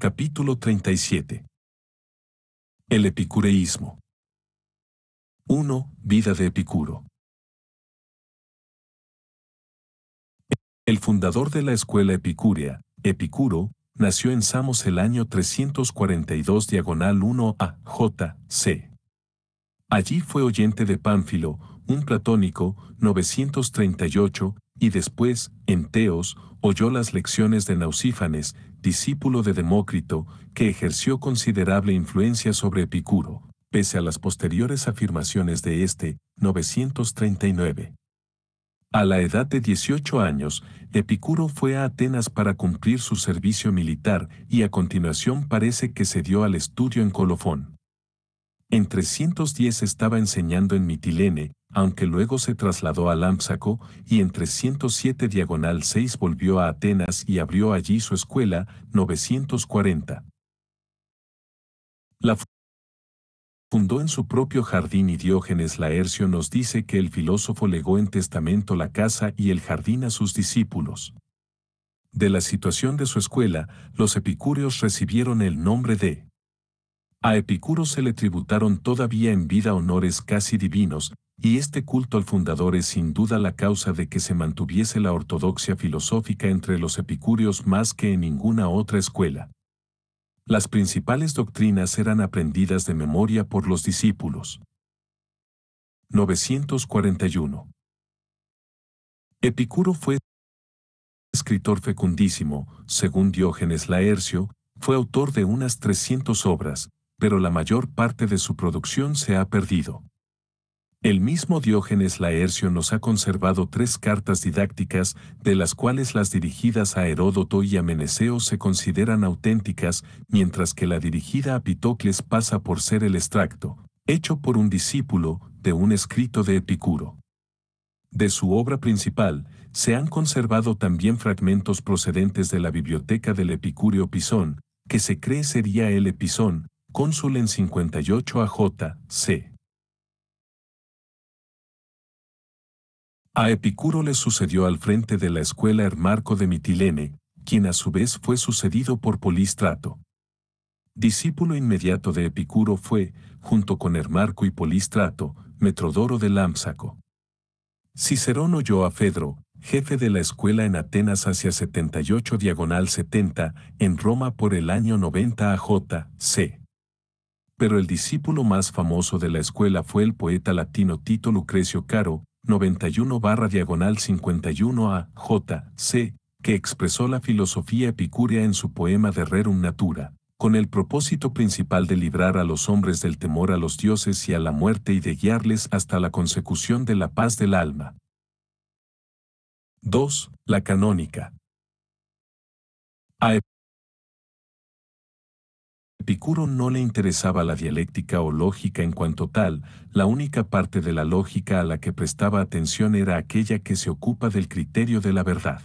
Capítulo 37. El epicureísmo. 1. Vida de Epicuro. El fundador de la escuela epicúrea, Epicuro, nació en Samos el año 342 diagonal 1 a J.C. Allí fue oyente de Pánfilo, un platónico, 938, y después, en Teos, oyó las lecciones de Nausífanes, discípulo de Demócrito, que ejerció considerable influencia sobre Epicuro, pese a las posteriores afirmaciones de este, 939. A la edad de 18 años, Epicuro fue a Atenas para cumplir su servicio militar y a continuación parece que se dio al estudio en Colofón. En 310 estaba enseñando en Mitilene, aunque luego se trasladó a Lampsaco y en 307 diagonal 6 volvió a Atenas y abrió allí su escuela 940. La fundó en su propio jardín y Diógenes Laercio nos dice que el filósofo legó en testamento la casa y el jardín a sus discípulos. De la situación de su escuela, los epicúreos recibieron el nombre de a Epicuro se le tributaron todavía en vida honores casi divinos, y este culto al fundador es sin duda la causa de que se mantuviese la ortodoxia filosófica entre los epicúreos más que en ninguna otra escuela. Las principales doctrinas eran aprendidas de memoria por los discípulos. 941. Epicuro fue escritor fecundísimo, según Diógenes Laercio, fue autor de unas 300 obras, pero la mayor parte de su producción se ha perdido. El mismo Diógenes Laercio nos ha conservado tres cartas didácticas, de las cuales las dirigidas a Heródoto y a Meneseo se consideran auténticas, mientras que la dirigida a Pitocles pasa por ser el extracto, hecho por un discípulo, de un escrito de Epicuro. De su obra principal, se han conservado también fragmentos procedentes de la biblioteca del Epicurio Pisón, que se cree sería el Episón, cónsul en 58 AJ, C. A Epicuro le sucedió al frente de la escuela Hermarco de Mitilene, quien a su vez fue sucedido por Polistrato. Discípulo inmediato de Epicuro fue, junto con Hermarco y Polistrato, Metrodoro de Lámsaco. Cicerón oyó a Fedro, jefe de la escuela en Atenas hacia 78 diagonal 70, en Roma por el año 90 a C. Pero el discípulo más famoso de la escuela fue el poeta latino Tito Lucrecio Caro, 91 barra diagonal 51 a J. C., que expresó la filosofía epicúrea en su poema de Rerum Natura, con el propósito principal de librar a los hombres del temor a los dioses y a la muerte y de guiarles hasta la consecución de la paz del alma. 2. La canónica. A Epicuro no le interesaba la dialéctica o lógica en cuanto tal, la única parte de la lógica a la que prestaba atención era aquella que se ocupa del criterio de la verdad.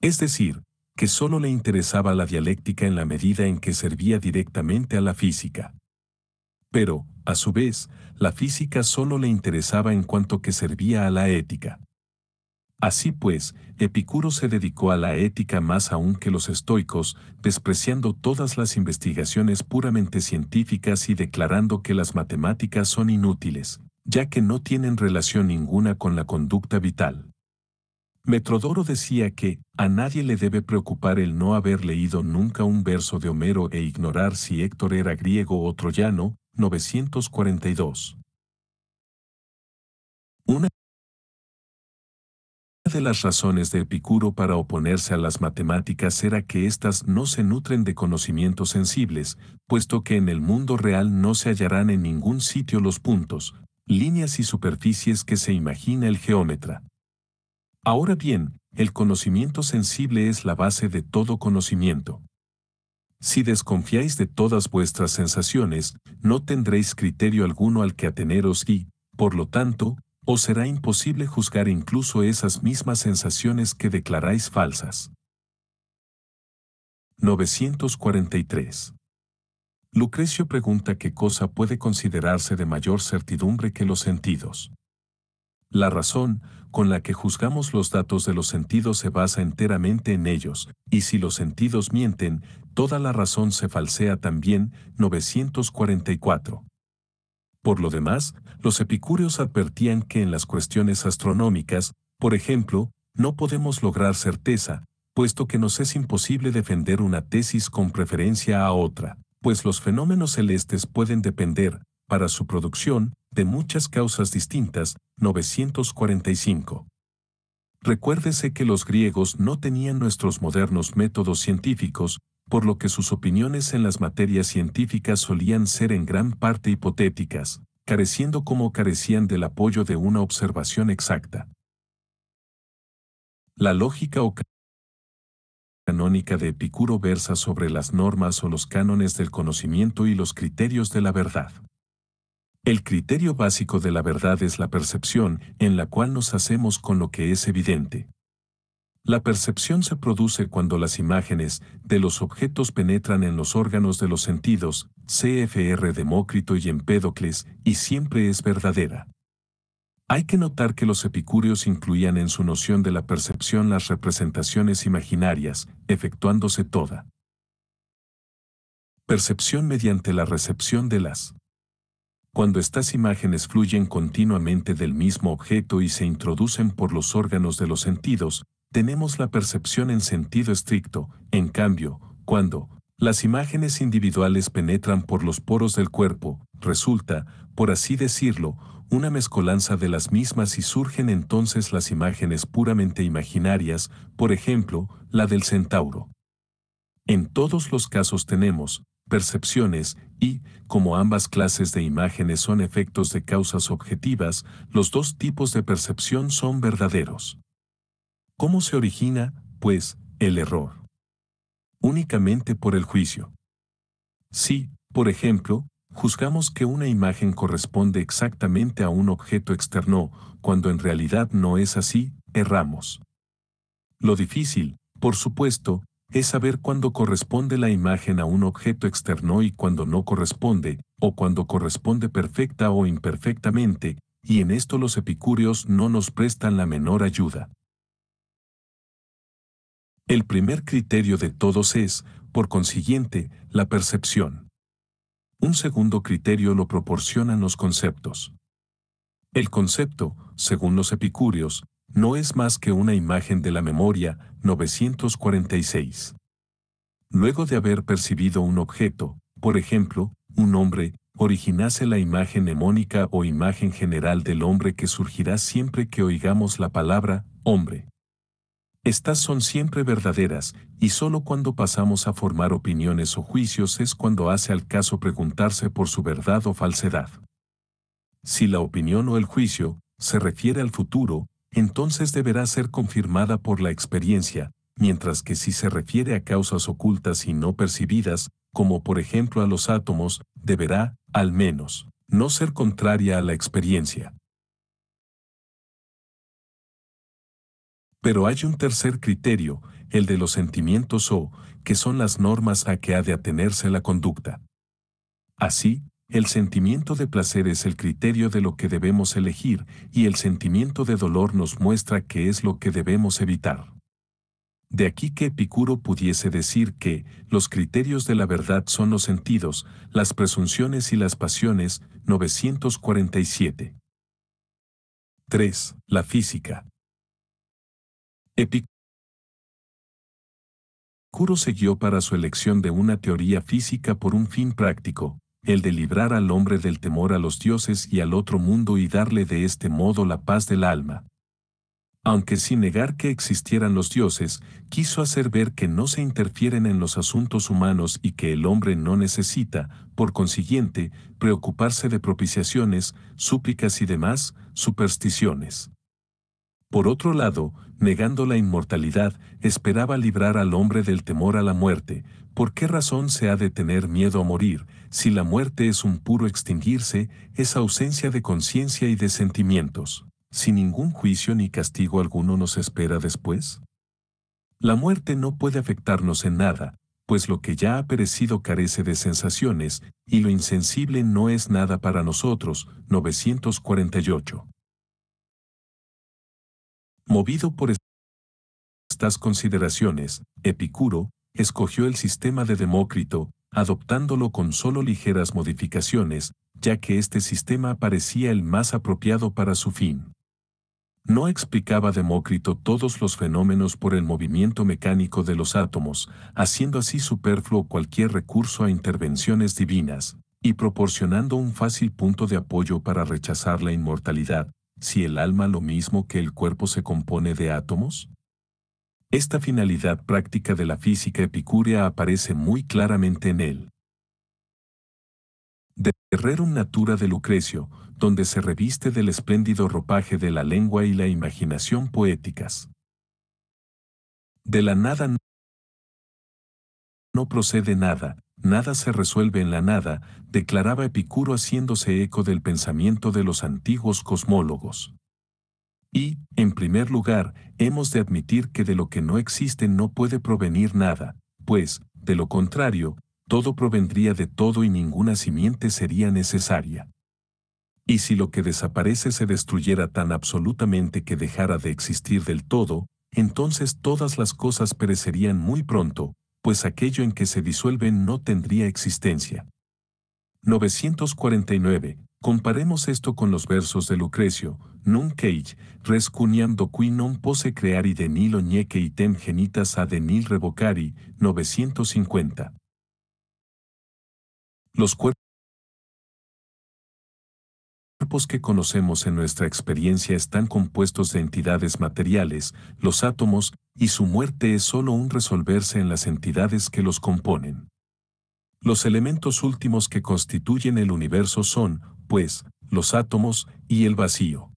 Es decir, que solo le interesaba la dialéctica en la medida en que servía directamente a la física. Pero, a su vez, la física solo le interesaba en cuanto que servía a la ética. Así pues, Epicuro se dedicó a la ética más aún que los estoicos, despreciando todas las investigaciones puramente científicas y declarando que las matemáticas son inútiles, ya que no tienen relación ninguna con la conducta vital. Metrodoro decía que, a nadie le debe preocupar el no haber leído nunca un verso de Homero e ignorar si Héctor era griego o troyano, 942. Una una de las razones de Epicuro para oponerse a las matemáticas era que éstas no se nutren de conocimientos sensibles, puesto que en el mundo real no se hallarán en ningún sitio los puntos, líneas y superficies que se imagina el geómetra. Ahora bien, el conocimiento sensible es la base de todo conocimiento. Si desconfiáis de todas vuestras sensaciones, no tendréis criterio alguno al que ateneros y, por lo tanto, ¿O será imposible juzgar incluso esas mismas sensaciones que declaráis falsas. 943. Lucrecio pregunta qué cosa puede considerarse de mayor certidumbre que los sentidos. La razón con la que juzgamos los datos de los sentidos se basa enteramente en ellos, y si los sentidos mienten, toda la razón se falsea también. 944. Por lo demás, los epicúreos advertían que en las cuestiones astronómicas, por ejemplo, no podemos lograr certeza, puesto que nos es imposible defender una tesis con preferencia a otra, pues los fenómenos celestes pueden depender, para su producción, de muchas causas distintas, 945. Recuérdese que los griegos no tenían nuestros modernos métodos científicos, por lo que sus opiniones en las materias científicas solían ser en gran parte hipotéticas, careciendo como carecían del apoyo de una observación exacta. La lógica o canónica de Epicuro versa sobre las normas o los cánones del conocimiento y los criterios de la verdad. El criterio básico de la verdad es la percepción en la cual nos hacemos con lo que es evidente. La percepción se produce cuando las imágenes de los objetos penetran en los órganos de los sentidos, CFR Demócrito y Empédocles, y siempre es verdadera. Hay que notar que los epicúreos incluían en su noción de la percepción las representaciones imaginarias, efectuándose toda. Percepción mediante la recepción de las cuando estas imágenes fluyen continuamente del mismo objeto y se introducen por los órganos de los sentidos, tenemos la percepción en sentido estricto, en cambio, cuando las imágenes individuales penetran por los poros del cuerpo, resulta, por así decirlo, una mezcolanza de las mismas y surgen entonces las imágenes puramente imaginarias, por ejemplo, la del centauro. En todos los casos tenemos percepciones y, como ambas clases de imágenes son efectos de causas objetivas, los dos tipos de percepción son verdaderos. ¿Cómo se origina, pues, el error? Únicamente por el juicio. Si, por ejemplo, juzgamos que una imagen corresponde exactamente a un objeto externo, cuando en realidad no es así, erramos. Lo difícil, por supuesto, es saber cuándo corresponde la imagen a un objeto externo y cuándo no corresponde, o cuándo corresponde perfecta o imperfectamente, y en esto los epicúreos no nos prestan la menor ayuda. El primer criterio de todos es, por consiguiente, la percepción. Un segundo criterio lo proporcionan los conceptos. El concepto, según los epicúreos, no es más que una imagen de la memoria 946. Luego de haber percibido un objeto, por ejemplo, un hombre, originase la imagen mnemónica o imagen general del hombre que surgirá siempre que oigamos la palabra hombre. Estas son siempre verdaderas, y solo cuando pasamos a formar opiniones o juicios es cuando hace al caso preguntarse por su verdad o falsedad. Si la opinión o el juicio se refiere al futuro, entonces deberá ser confirmada por la experiencia, mientras que si se refiere a causas ocultas y no percibidas, como por ejemplo a los átomos, deberá, al menos, no ser contraria a la experiencia. Pero hay un tercer criterio, el de los sentimientos o, que son las normas a que ha de atenerse la conducta. Así, el sentimiento de placer es el criterio de lo que debemos elegir y el sentimiento de dolor nos muestra que es lo que debemos evitar. De aquí que Epicuro pudiese decir que los criterios de la verdad son los sentidos, las presunciones y las pasiones, 947. 3. La física. Epicuro siguió para su elección de una teoría física por un fin práctico, el de librar al hombre del temor a los dioses y al otro mundo y darle de este modo la paz del alma. Aunque sin negar que existieran los dioses, quiso hacer ver que no se interfieren en los asuntos humanos y que el hombre no necesita, por consiguiente, preocuparse de propiciaciones, súplicas y demás supersticiones. Por otro lado, negando la inmortalidad, esperaba librar al hombre del temor a la muerte. ¿Por qué razón se ha de tener miedo a morir, si la muerte es un puro extinguirse, esa ausencia de conciencia y de sentimientos? Si ningún juicio ni castigo alguno nos espera después? La muerte no puede afectarnos en nada, pues lo que ya ha perecido carece de sensaciones, y lo insensible no es nada para nosotros. 948. Movido por estas consideraciones, Epicuro escogió el sistema de Demócrito, adoptándolo con solo ligeras modificaciones, ya que este sistema parecía el más apropiado para su fin. No explicaba Demócrito todos los fenómenos por el movimiento mecánico de los átomos, haciendo así superfluo cualquier recurso a intervenciones divinas, y proporcionando un fácil punto de apoyo para rechazar la inmortalidad, si el alma lo mismo que el cuerpo se compone de átomos? Esta finalidad práctica de la física epicúrea aparece muy claramente en él. De Terrerum Natura de Lucrecio, donde se reviste del espléndido ropaje de la lengua y la imaginación poéticas. De la nada no procede nada, Nada se resuelve en la nada, declaraba Epicuro haciéndose eco del pensamiento de los antiguos cosmólogos. Y, en primer lugar, hemos de admitir que de lo que no existe no puede provenir nada, pues, de lo contrario, todo provendría de todo y ninguna simiente sería necesaria. Y si lo que desaparece se destruyera tan absolutamente que dejara de existir del todo, entonces todas las cosas perecerían muy pronto, pues aquello en que se disuelven no tendría existencia. 949. Comparemos esto con los versos de Lucrecio, Nun cage, res qui non pose creari de nilo y item genitas a de nil revocari, 950. Los cuerpos cuerpos que conocemos en nuestra experiencia están compuestos de entidades materiales, los átomos, y su muerte es solo un resolverse en las entidades que los componen. Los elementos últimos que constituyen el universo son, pues, los átomos y el vacío.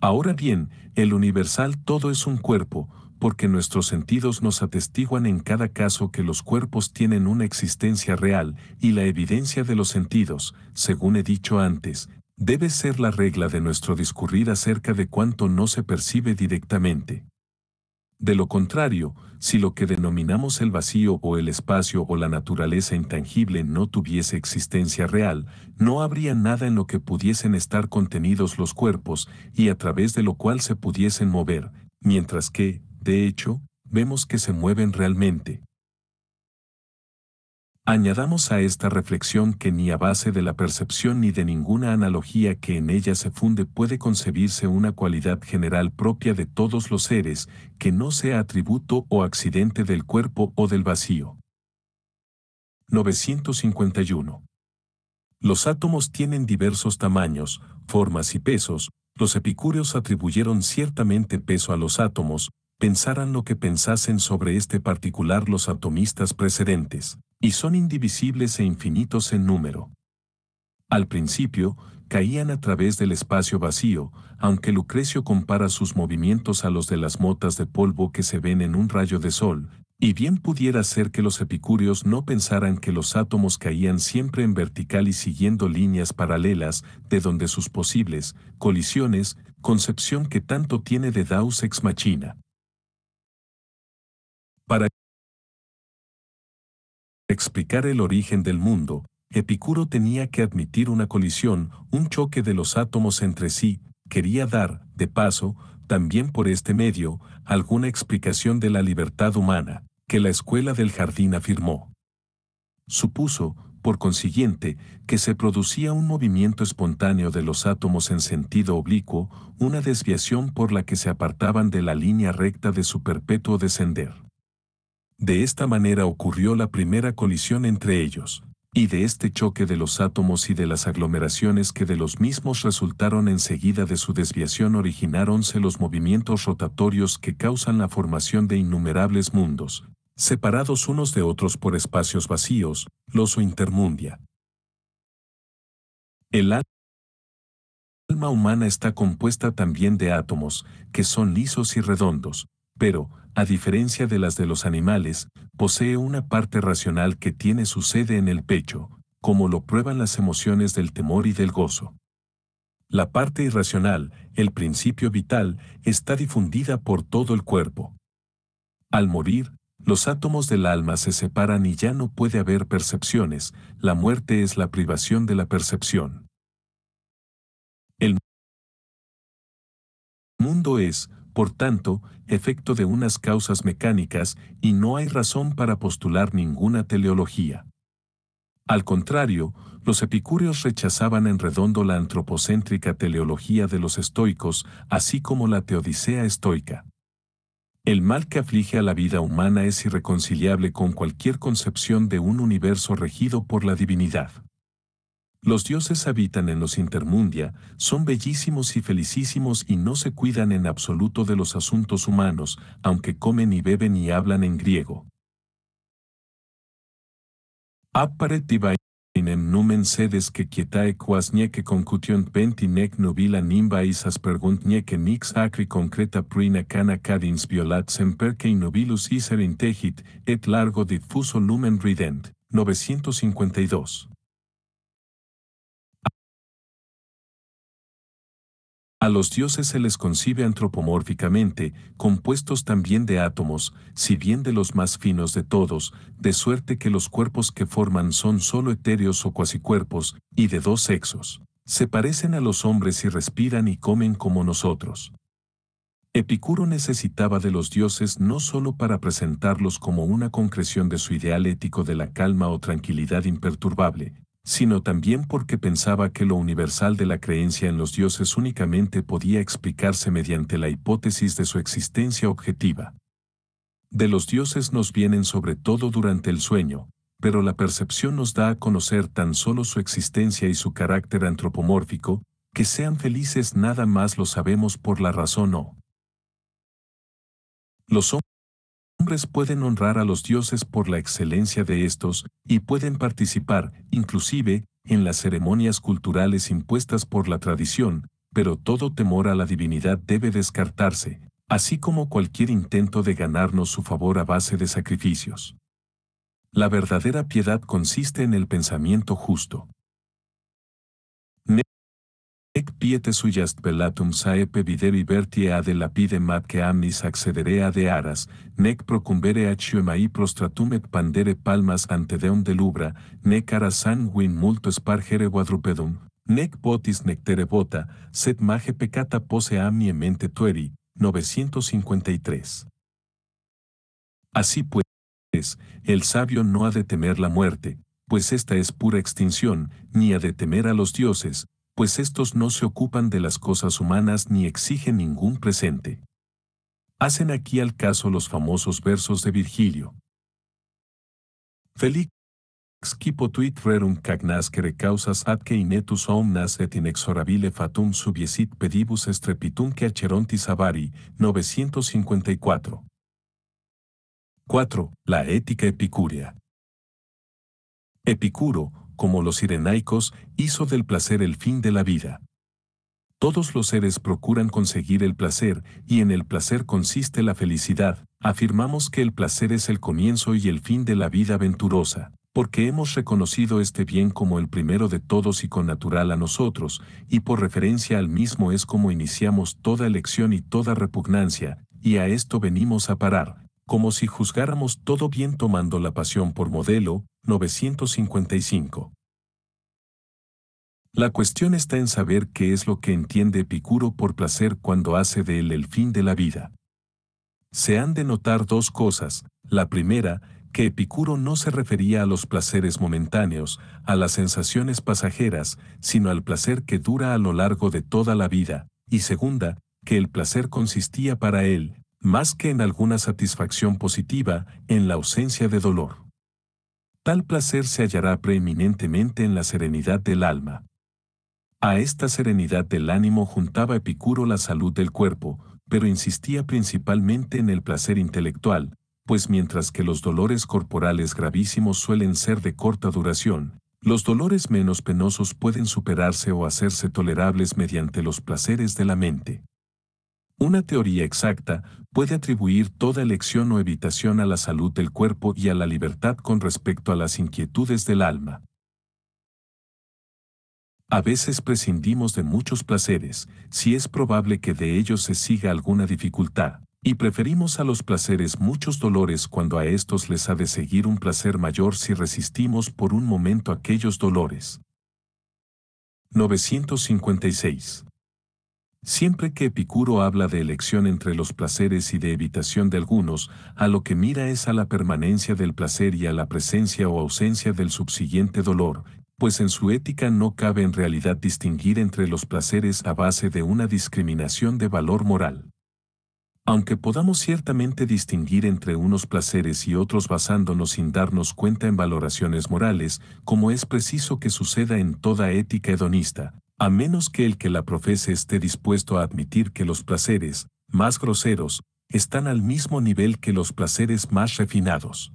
Ahora bien, el universal todo es un cuerpo, porque nuestros sentidos nos atestiguan en cada caso que los cuerpos tienen una existencia real, y la evidencia de los sentidos, según he dicho antes, debe ser la regla de nuestro discurrir acerca de cuanto no se percibe directamente. De lo contrario, si lo que denominamos el vacío o el espacio o la naturaleza intangible no tuviese existencia real, no habría nada en lo que pudiesen estar contenidos los cuerpos y a través de lo cual se pudiesen mover, mientras que, de hecho, vemos que se mueven realmente, Añadamos a esta reflexión que ni a base de la percepción ni de ninguna analogía que en ella se funde puede concebirse una cualidad general propia de todos los seres, que no sea atributo o accidente del cuerpo o del vacío. 951. Los átomos tienen diversos tamaños, formas y pesos, los epicúreos atribuyeron ciertamente peso a los átomos, pensaran lo que pensasen sobre este particular los atomistas precedentes, y son indivisibles e infinitos en número. Al principio, caían a través del espacio vacío, aunque Lucrecio compara sus movimientos a los de las motas de polvo que se ven en un rayo de sol, y bien pudiera ser que los epicúreos no pensaran que los átomos caían siempre en vertical y siguiendo líneas paralelas, de donde sus posibles colisiones, concepción que tanto tiene de Daus ex machina, para explicar el origen del mundo, Epicuro tenía que admitir una colisión, un choque de los átomos entre sí, quería dar, de paso, también por este medio, alguna explicación de la libertad humana, que la escuela del jardín afirmó. Supuso, por consiguiente, que se producía un movimiento espontáneo de los átomos en sentido oblicuo, una desviación por la que se apartaban de la línea recta de su perpetuo descender. De esta manera ocurrió la primera colisión entre ellos, y de este choque de los átomos y de las aglomeraciones que de los mismos resultaron enseguida de su desviación origináronse los movimientos rotatorios que causan la formación de innumerables mundos, separados unos de otros por espacios vacíos, los o intermundia. El alma humana está compuesta también de átomos, que son lisos y redondos, pero, a diferencia de las de los animales, posee una parte racional que tiene su sede en el pecho, como lo prueban las emociones del temor y del gozo. La parte irracional, el principio vital, está difundida por todo el cuerpo. Al morir, los átomos del alma se separan y ya no puede haber percepciones, la muerte es la privación de la percepción. El mundo es, por tanto, efecto de unas causas mecánicas y no hay razón para postular ninguna teleología. Al contrario, los epicúreos rechazaban en redondo la antropocéntrica teleología de los estoicos, así como la teodicea estoica. El mal que aflige a la vida humana es irreconciliable con cualquier concepción de un universo regido por la divinidad. Los dioses habitan en los intermundia, son bellísimos y felicísimos y no se cuidan en absoluto de los asuntos humanos, aunque comen y beben y hablan en griego. Apparet divinem numen sedes que quietae quas nieque concution penti nec nubila nimba isas pergunt nieke nix acri concreta prina cana cadins violat semper que nobilus iser integit, et largo diffuso lumen rident. 952. A los dioses se les concibe antropomórficamente, compuestos también de átomos, si bien de los más finos de todos, de suerte que los cuerpos que forman son solo etéreos o cuasicuerpos, y de dos sexos. Se parecen a los hombres y respiran y comen como nosotros. Epicuro necesitaba de los dioses no sólo para presentarlos como una concreción de su ideal ético de la calma o tranquilidad imperturbable, sino también porque pensaba que lo universal de la creencia en los dioses únicamente podía explicarse mediante la hipótesis de su existencia objetiva. De los dioses nos vienen sobre todo durante el sueño, pero la percepción nos da a conocer tan solo su existencia y su carácter antropomórfico, que sean felices nada más lo sabemos por la razón o. Los hombres pueden honrar a los dioses por la excelencia de estos y pueden participar, inclusive, en las ceremonias culturales impuestas por la tradición, pero todo temor a la divinidad debe descartarse, así como cualquier intento de ganarnos su favor a base de sacrificios. La verdadera piedad consiste en el pensamiento justo. Ec piete suyast velatum saepe videri verti ad lapide matque amnis accedere de aras, nec procumbere y prostratum et pandere palmas ante deum delubra, nec ara sanguin multo spargere quadrupedum, nec botis nectere bota, sed mage peccata pose amni mente tueri, 953. Así pues, el sabio no ha de temer la muerte, pues esta es pura extinción, ni ha de temer a los dioses, pues estos no se ocupan de las cosas humanas ni exigen ningún presente. Hacen aquí al caso los famosos versos de Virgilio. Felix quipo tuit rerum cagnascere causas atque inetus omnas et inexorabile fatum subiesit pedibus estrepitum que acherontis avari, 954. 4. La ética epicúrea. Epicuro, como los sirenaicos, hizo del placer el fin de la vida. Todos los seres procuran conseguir el placer, y en el placer consiste la felicidad. Afirmamos que el placer es el comienzo y el fin de la vida venturosa, porque hemos reconocido este bien como el primero de todos y con natural a nosotros, y por referencia al mismo es como iniciamos toda elección y toda repugnancia, y a esto venimos a parar, como si juzgáramos todo bien tomando la pasión por modelo, 955. La cuestión está en saber qué es lo que entiende Epicuro por placer cuando hace de él el fin de la vida. Se han de notar dos cosas, la primera, que Epicuro no se refería a los placeres momentáneos, a las sensaciones pasajeras, sino al placer que dura a lo largo de toda la vida, y segunda, que el placer consistía para él, más que en alguna satisfacción positiva, en la ausencia de dolor. Tal placer se hallará preeminentemente en la serenidad del alma. A esta serenidad del ánimo juntaba Epicuro la salud del cuerpo, pero insistía principalmente en el placer intelectual, pues mientras que los dolores corporales gravísimos suelen ser de corta duración, los dolores menos penosos pueden superarse o hacerse tolerables mediante los placeres de la mente. Una teoría exacta puede atribuir toda elección o evitación a la salud del cuerpo y a la libertad con respecto a las inquietudes del alma. A veces prescindimos de muchos placeres, si es probable que de ellos se siga alguna dificultad, y preferimos a los placeres muchos dolores cuando a estos les ha de seguir un placer mayor si resistimos por un momento aquellos dolores. 956 Siempre que Epicuro habla de elección entre los placeres y de evitación de algunos, a lo que mira es a la permanencia del placer y a la presencia o ausencia del subsiguiente dolor, pues en su ética no cabe en realidad distinguir entre los placeres a base de una discriminación de valor moral. Aunque podamos ciertamente distinguir entre unos placeres y otros basándonos sin darnos cuenta en valoraciones morales, como es preciso que suceda en toda ética hedonista, a menos que el que la profese esté dispuesto a admitir que los placeres, más groseros, están al mismo nivel que los placeres más refinados.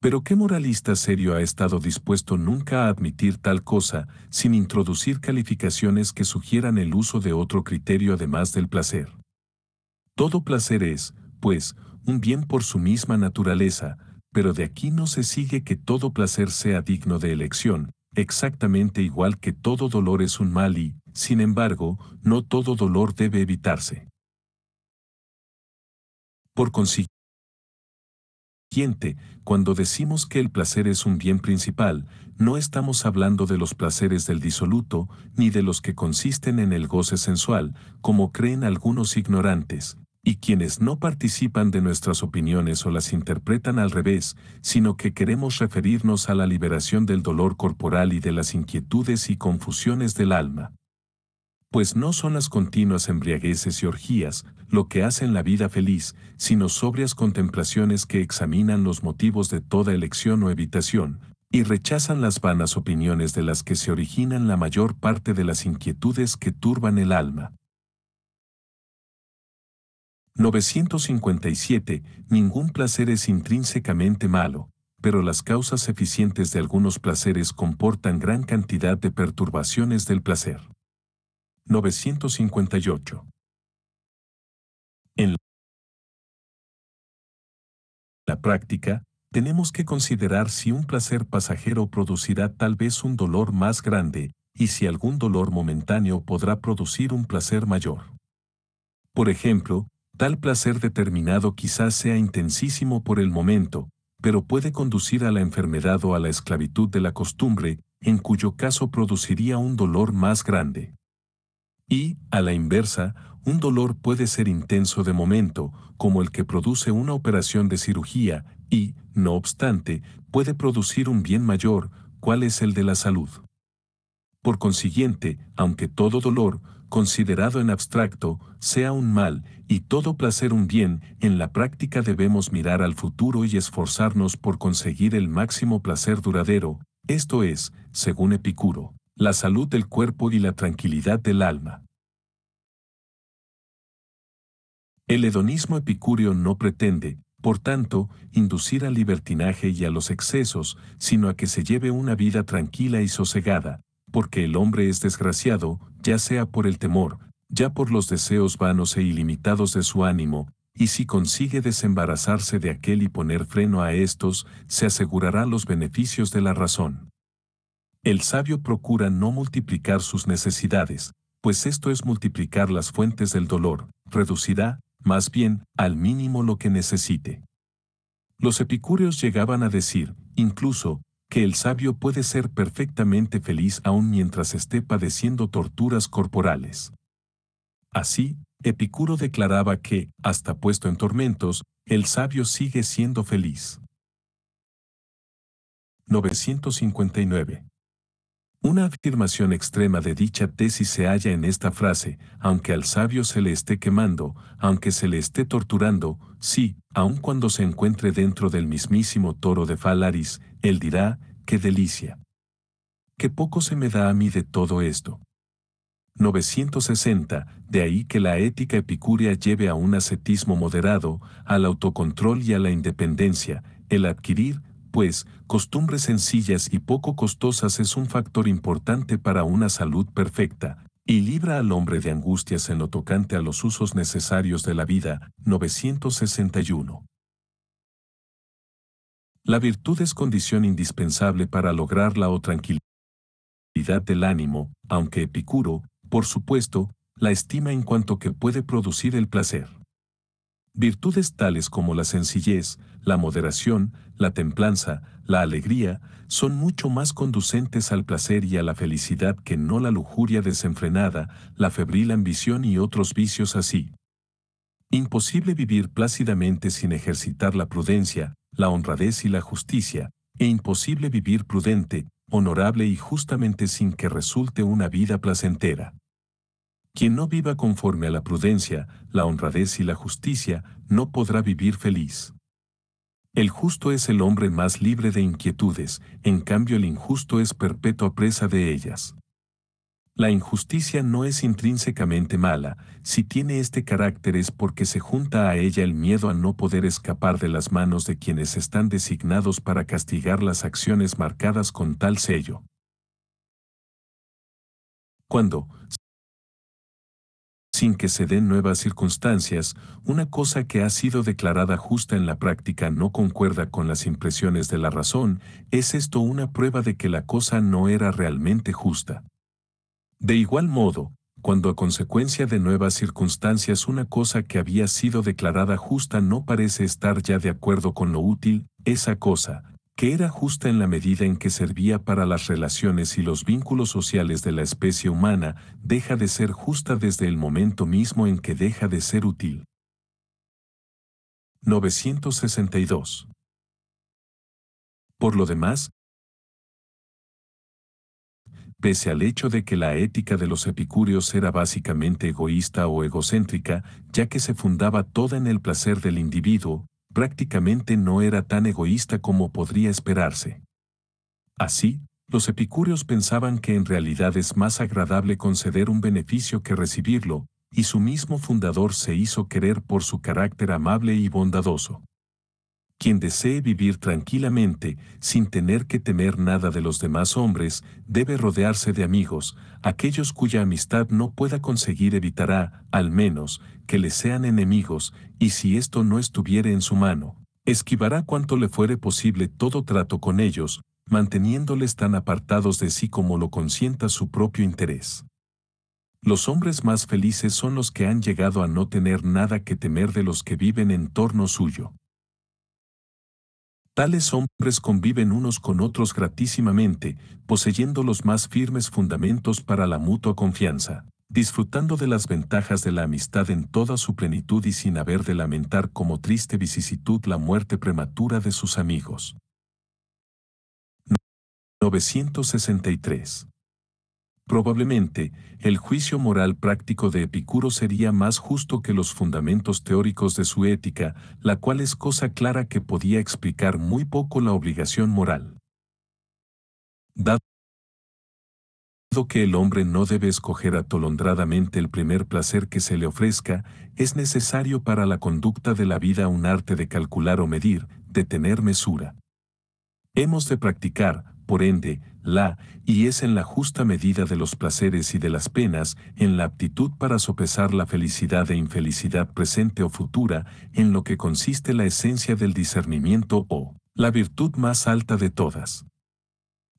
Pero ¿qué moralista serio ha estado dispuesto nunca a admitir tal cosa sin introducir calificaciones que sugieran el uso de otro criterio además del placer? Todo placer es, pues, un bien por su misma naturaleza, pero de aquí no se sigue que todo placer sea digno de elección, exactamente igual que todo dolor es un mal y, sin embargo, no todo dolor debe evitarse. Por consiguiente, cuando decimos que el placer es un bien principal, no estamos hablando de los placeres del disoluto, ni de los que consisten en el goce sensual, como creen algunos ignorantes, y quienes no participan de nuestras opiniones o las interpretan al revés, sino que queremos referirnos a la liberación del dolor corporal y de las inquietudes y confusiones del alma. Pues no son las continuas embriagueces y orgías lo que hacen la vida feliz, sino sobrias contemplaciones que examinan los motivos de toda elección o evitación, y rechazan las vanas opiniones de las que se originan la mayor parte de las inquietudes que turban el alma. 957. Ningún placer es intrínsecamente malo, pero las causas eficientes de algunos placeres comportan gran cantidad de perturbaciones del placer. 958. En la práctica, tenemos que considerar si un placer pasajero producirá tal vez un dolor más grande, y si algún dolor momentáneo podrá producir un placer mayor. Por ejemplo, Tal placer determinado quizás sea intensísimo por el momento, pero puede conducir a la enfermedad o a la esclavitud de la costumbre, en cuyo caso produciría un dolor más grande. Y, a la inversa, un dolor puede ser intenso de momento, como el que produce una operación de cirugía, y, no obstante, puede producir un bien mayor, cual es el de la salud. Por consiguiente, aunque todo dolor, considerado en abstracto, sea un mal, y todo placer un bien, en la práctica debemos mirar al futuro y esforzarnos por conseguir el máximo placer duradero, esto es, según Epicuro, la salud del cuerpo y la tranquilidad del alma. El hedonismo epicúreo no pretende, por tanto, inducir al libertinaje y a los excesos, sino a que se lleve una vida tranquila y sosegada, porque el hombre es desgraciado, ya sea por el temor, ya por los deseos vanos e ilimitados de su ánimo, y si consigue desembarazarse de aquel y poner freno a estos, se asegurará los beneficios de la razón. El sabio procura no multiplicar sus necesidades, pues esto es multiplicar las fuentes del dolor, reducirá, más bien, al mínimo lo que necesite. Los epicúreos llegaban a decir, incluso, que el sabio puede ser perfectamente feliz aún mientras esté padeciendo torturas corporales. Así, Epicuro declaraba que, hasta puesto en tormentos, el sabio sigue siendo feliz. 959. Una afirmación extrema de dicha tesis se halla en esta frase, aunque al sabio se le esté quemando, aunque se le esté torturando, sí, aun cuando se encuentre dentro del mismísimo toro de Falaris, él dirá, qué delicia. Qué poco se me da a mí de todo esto. 960, de ahí que la ética epicúrea lleve a un ascetismo moderado, al autocontrol y a la independencia, el adquirir, pues, costumbres sencillas y poco costosas es un factor importante para una salud perfecta, y libra al hombre de angustias en lo tocante a los usos necesarios de la vida. 961. La virtud es condición indispensable para lograr la o tranquilidad del ánimo, aunque Epicuro, por supuesto, la estima en cuanto que puede producir el placer. Virtudes tales como la sencillez, la moderación, la templanza, la alegría, son mucho más conducentes al placer y a la felicidad que no la lujuria desenfrenada, la febril ambición y otros vicios así. Imposible vivir plácidamente sin ejercitar la prudencia, la honradez y la justicia, e imposible vivir prudente, honorable y justamente sin que resulte una vida placentera. Quien no viva conforme a la prudencia, la honradez y la justicia, no podrá vivir feliz. El justo es el hombre más libre de inquietudes, en cambio el injusto es perpetua presa de ellas. La injusticia no es intrínsecamente mala, si tiene este carácter es porque se junta a ella el miedo a no poder escapar de las manos de quienes están designados para castigar las acciones marcadas con tal sello. Cuando sin que se den nuevas circunstancias, una cosa que ha sido declarada justa en la práctica no concuerda con las impresiones de la razón, es esto una prueba de que la cosa no era realmente justa. De igual modo, cuando a consecuencia de nuevas circunstancias una cosa que había sido declarada justa no parece estar ya de acuerdo con lo útil, esa cosa, que era justa en la medida en que servía para las relaciones y los vínculos sociales de la especie humana, deja de ser justa desde el momento mismo en que deja de ser útil. 962. Por lo demás, pese al hecho de que la ética de los epicúreos era básicamente egoísta o egocéntrica, ya que se fundaba toda en el placer del individuo, prácticamente no era tan egoísta como podría esperarse. Así, los epicúreos pensaban que en realidad es más agradable conceder un beneficio que recibirlo, y su mismo fundador se hizo querer por su carácter amable y bondadoso. Quien desee vivir tranquilamente, sin tener que temer nada de los demás hombres, debe rodearse de amigos, aquellos cuya amistad no pueda conseguir evitará, al menos, que le sean enemigos, y si esto no estuviere en su mano, esquivará cuanto le fuere posible todo trato con ellos, manteniéndoles tan apartados de sí como lo consienta su propio interés. Los hombres más felices son los que han llegado a no tener nada que temer de los que viven en torno suyo. Tales hombres conviven unos con otros gratísimamente, poseyendo los más firmes fundamentos para la mutua confianza, disfrutando de las ventajas de la amistad en toda su plenitud y sin haber de lamentar como triste vicisitud la muerte prematura de sus amigos. 963. Probablemente, el juicio moral práctico de Epicuro sería más justo que los fundamentos teóricos de su ética, la cual es cosa clara que podía explicar muy poco la obligación moral. Dado que el hombre no debe escoger atolondradamente el primer placer que se le ofrezca, es necesario para la conducta de la vida un arte de calcular o medir, de tener mesura. Hemos de practicar, por ende, la, y es en la justa medida de los placeres y de las penas, en la aptitud para sopesar la felicidad e infelicidad presente o futura, en lo que consiste la esencia del discernimiento o la virtud más alta de todas.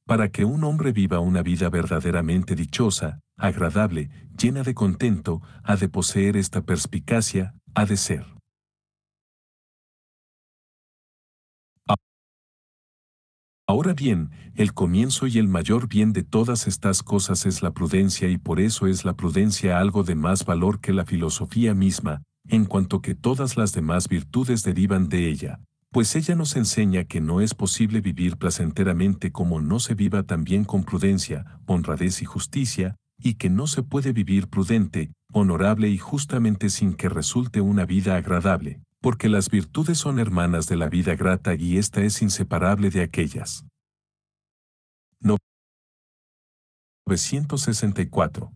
Para que un hombre viva una vida verdaderamente dichosa, agradable, llena de contento, ha de poseer esta perspicacia, ha de ser Ahora bien, el comienzo y el mayor bien de todas estas cosas es la prudencia y por eso es la prudencia algo de más valor que la filosofía misma, en cuanto que todas las demás virtudes derivan de ella, pues ella nos enseña que no es posible vivir placenteramente como no se viva también con prudencia, honradez y justicia, y que no se puede vivir prudente, honorable y justamente sin que resulte una vida agradable, porque las virtudes son hermanas de la vida grata y esta es inseparable de aquellas. 964.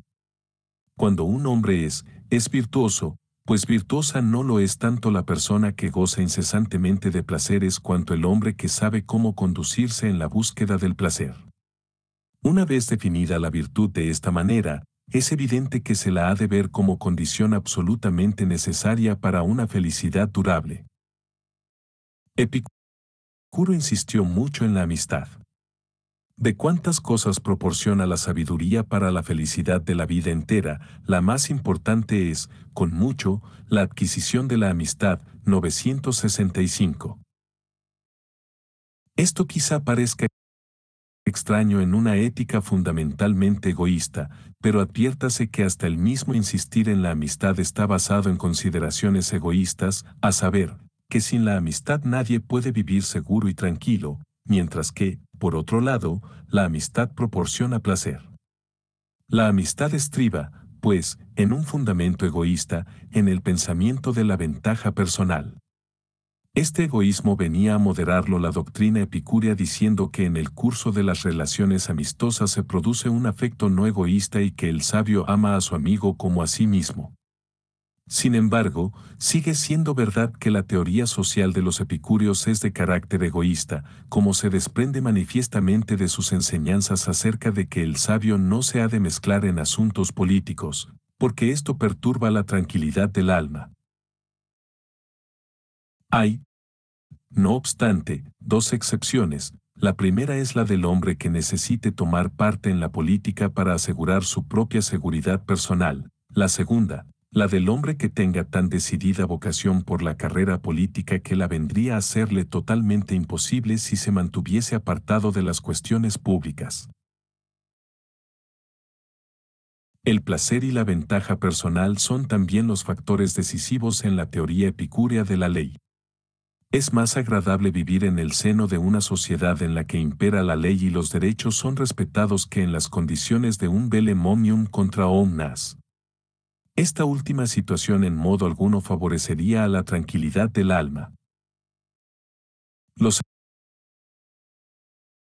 Cuando un hombre es, es virtuoso, pues virtuosa no lo es tanto la persona que goza incesantemente de placeres cuanto el hombre que sabe cómo conducirse en la búsqueda del placer. Una vez definida la virtud de esta manera, es evidente que se la ha de ver como condición absolutamente necesaria para una felicidad durable. Epicuro insistió mucho en la amistad. De cuántas cosas proporciona la sabiduría para la felicidad de la vida entera, la más importante es, con mucho, la adquisición de la amistad, 965. Esto quizá parezca extraño en una ética fundamentalmente egoísta, pero adviértase que hasta el mismo insistir en la amistad está basado en consideraciones egoístas, a saber, que sin la amistad nadie puede vivir seguro y tranquilo, mientras que, por otro lado, la amistad proporciona placer. La amistad estriba, pues, en un fundamento egoísta, en el pensamiento de la ventaja personal. Este egoísmo venía a moderarlo la doctrina epicúrea diciendo que en el curso de las relaciones amistosas se produce un afecto no egoísta y que el sabio ama a su amigo como a sí mismo. Sin embargo, sigue siendo verdad que la teoría social de los epicúreos es de carácter egoísta, como se desprende manifiestamente de sus enseñanzas acerca de que el sabio no se ha de mezclar en asuntos políticos, porque esto perturba la tranquilidad del alma. Hay, no obstante, dos excepciones. La primera es la del hombre que necesite tomar parte en la política para asegurar su propia seguridad personal. La segunda, la del hombre que tenga tan decidida vocación por la carrera política que la vendría a hacerle totalmente imposible si se mantuviese apartado de las cuestiones públicas. El placer y la ventaja personal son también los factores decisivos en la teoría epicúrea de la ley. Es más agradable vivir en el seno de una sociedad en la que impera la ley y los derechos son respetados que en las condiciones de un vele contra omnas. Esta última situación en modo alguno favorecería a la tranquilidad del alma. Los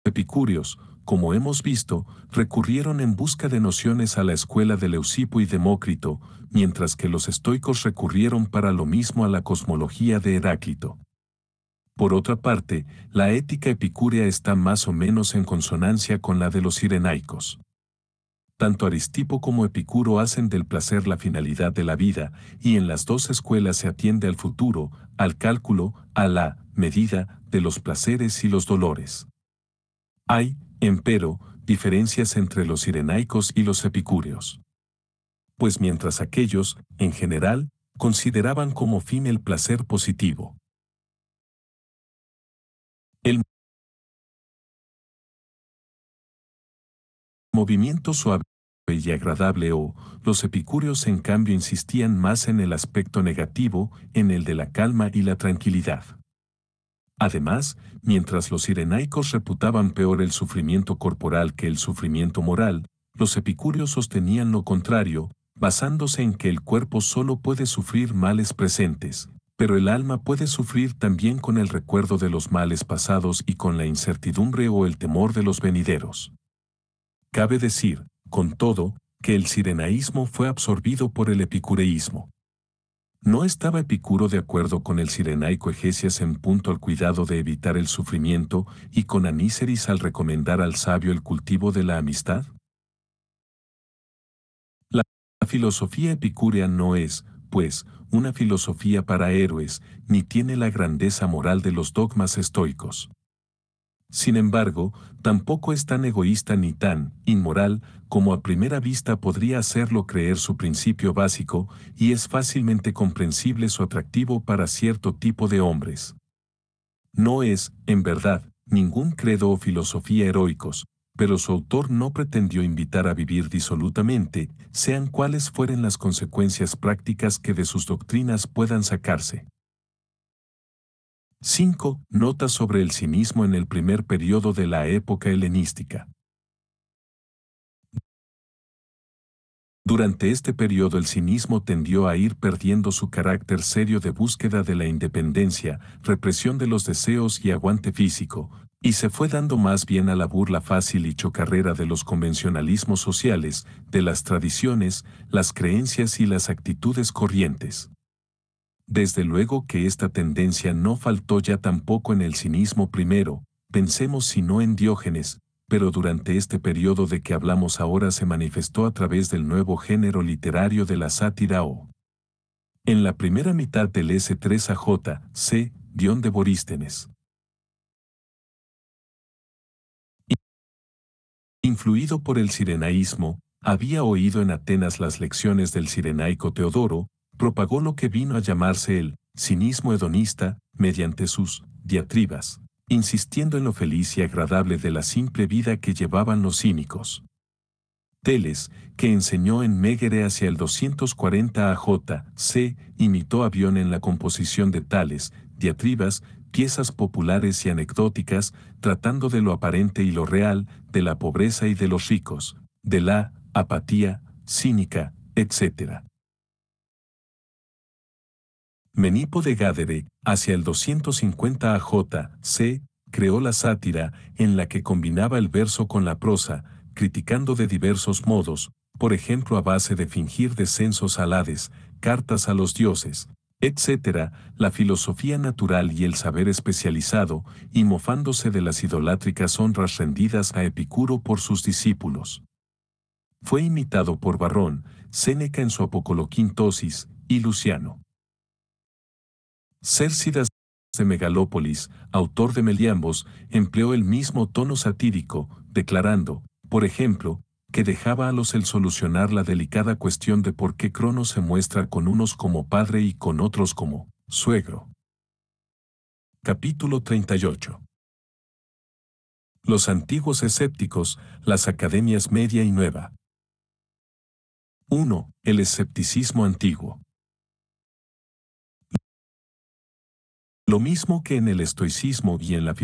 epicúreos, como hemos visto, recurrieron en busca de nociones a la escuela de Leucipo y Demócrito, mientras que los estoicos recurrieron para lo mismo a la cosmología de Heráclito. Por otra parte, la ética epicúrea está más o menos en consonancia con la de los sirenaicos. Tanto Aristipo como Epicuro hacen del placer la finalidad de la vida, y en las dos escuelas se atiende al futuro, al cálculo, a la medida de los placeres y los dolores. Hay, empero, diferencias entre los sirenaicos y los epicúreos. Pues mientras aquellos, en general, consideraban como fin el placer positivo, el movimiento suave y agradable o los epicúreos en cambio insistían más en el aspecto negativo, en el de la calma y la tranquilidad. Además, mientras los irenaicos reputaban peor el sufrimiento corporal que el sufrimiento moral, los epicúreos sostenían lo contrario, basándose en que el cuerpo solo puede sufrir males presentes, pero el alma puede sufrir también con el recuerdo de los males pasados y con la incertidumbre o el temor de los venideros. Cabe decir, con todo, que el sirenaísmo fue absorbido por el epicureísmo. No estaba Epicuro de acuerdo con el sirenaico Egesias en punto al cuidado de evitar el sufrimiento y con Aníceris al recomendar al sabio el cultivo de la amistad. La filosofía epicúrea no es, pues, una filosofía para héroes, ni tiene la grandeza moral de los dogmas estoicos. Sin embargo, tampoco es tan egoísta ni tan inmoral como a primera vista podría hacerlo creer su principio básico, y es fácilmente comprensible su atractivo para cierto tipo de hombres. No es, en verdad, ningún credo o filosofía heroicos, pero su autor no pretendió invitar a vivir disolutamente, sean cuales fueren las consecuencias prácticas que de sus doctrinas puedan sacarse. 5. Notas sobre el cinismo en el primer periodo de la época helenística. Durante este periodo el cinismo tendió a ir perdiendo su carácter serio de búsqueda de la independencia, represión de los deseos y aguante físico, y se fue dando más bien a la burla fácil y chocarrera de los convencionalismos sociales, de las tradiciones, las creencias y las actitudes corrientes. Desde luego que esta tendencia no faltó ya tampoco en el cinismo primero, pensemos sino en Diógenes, pero durante este periodo de que hablamos ahora se manifestó a través del nuevo género literario de la sátira o. En la primera mitad del S3AJ, C. Dion de Borístenes. influido por el sirenaísmo, había oído en Atenas las lecciones del sirenaico Teodoro, propagó lo que vino a llamarse el cinismo hedonista mediante sus diatribas, insistiendo en lo feliz y agradable de la simple vida que llevaban los cínicos. Teles, que enseñó en Megere hacia el 240 J. C, imitó a Bion en la composición de tales diatribas piezas populares y anecdóticas, tratando de lo aparente y lo real, de la pobreza y de los ricos, de la apatía, cínica, etc. Menipo de Gádere, hacia el 250 AJ, c. creó la sátira, en la que combinaba el verso con la prosa, criticando de diversos modos, por ejemplo a base de fingir descensos al Hades, cartas a los dioses, Etcétera, la filosofía natural y el saber especializado, y mofándose de las idolátricas honras rendidas a Epicuro por sus discípulos. Fue imitado por Barrón, Séneca en su Apocoloquintosis, y Luciano. Cércidas de Megalópolis, autor de Meliambos, empleó el mismo tono satírico, declarando, por ejemplo, que dejaba a los el solucionar la delicada cuestión de por qué Cronos se muestra con unos como padre y con otros como suegro. Capítulo 38 Los antiguos escépticos, las academias media y nueva. 1. El escepticismo antiguo. Lo mismo que en el estoicismo y en la